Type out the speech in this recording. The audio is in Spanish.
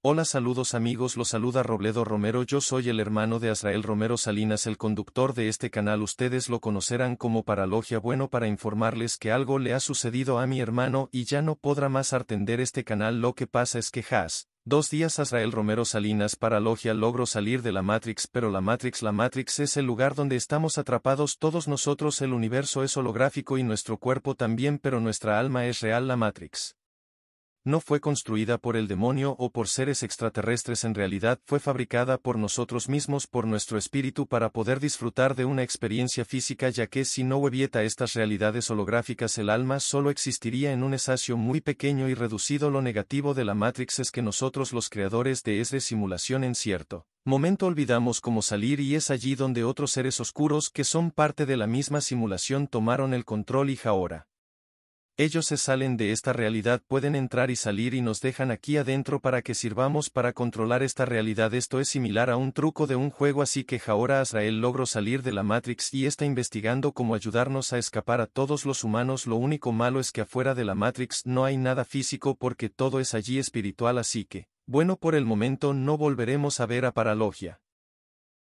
Hola saludos amigos, los saluda Robledo Romero, yo soy el hermano de Azrael Romero Salinas, el conductor de este canal, ustedes lo conocerán como Paralogia, bueno para informarles que algo le ha sucedido a mi hermano y ya no podrá más atender este canal, lo que pasa es que Has, dos días Azrael Romero Salinas Paralogia logró salir de la Matrix, pero la Matrix, la Matrix es el lugar donde estamos atrapados todos nosotros, el universo es holográfico y nuestro cuerpo también, pero nuestra alma es real, la Matrix no fue construida por el demonio o por seres extraterrestres en realidad fue fabricada por nosotros mismos por nuestro espíritu para poder disfrutar de una experiencia física ya que si no huevieta estas realidades holográficas el alma solo existiría en un espacio muy pequeño y reducido lo negativo de la Matrix es que nosotros los creadores de esa simulación en cierto momento olvidamos cómo salir y es allí donde otros seres oscuros que son parte de la misma simulación tomaron el control y ahora ellos se salen de esta realidad, pueden entrar y salir y nos dejan aquí adentro para que sirvamos para controlar esta realidad. Esto es similar a un truco de un juego así que ahora Azrael logró salir de la Matrix y está investigando cómo ayudarnos a escapar a todos los humanos. Lo único malo es que afuera de la Matrix no hay nada físico porque todo es allí espiritual así que, bueno por el momento no volveremos a ver a Paralogia.